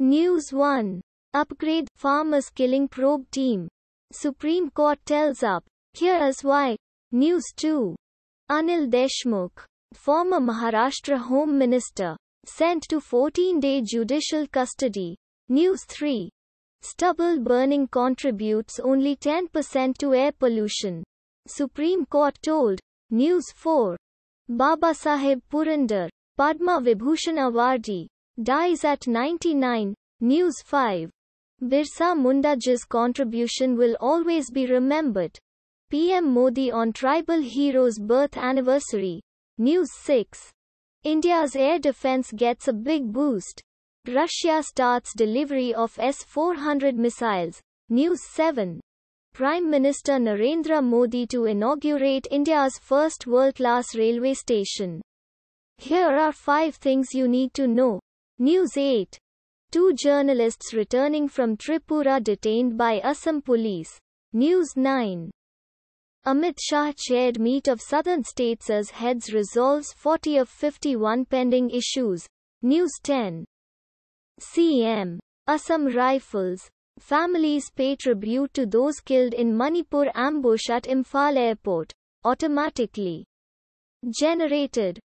News 1. Upgrade farmers killing probe team. Supreme Court tells up. Here is why. News 2. Anil Deshmukh, former Maharashtra Home Minister, sent to 14 day judicial custody. News 3. Stubble burning contributes only 10% to air pollution. Supreme Court told. News 4. Baba Sahib Purandar, Padma Vibhushan Awardi, dies at 99. News 5. Birsa Munda's contribution will always be remembered. PM Modi on tribal hero's birth anniversary. News 6. India's air defense gets a big boost. Russia starts delivery of S 400 missiles. News 7. Prime Minister Narendra Modi to inaugurate India's first world class railway station. Here are 5 things you need to know. News 8. Two journalists returning from Tripura detained by Assam police. News 9. Amit Shah chaired meet of southern states as heads resolves 40 of 51 pending issues. News 10. CM. Assam Rifles. Families pay tribute to those killed in Manipur ambush at Imphal airport. Automatically generated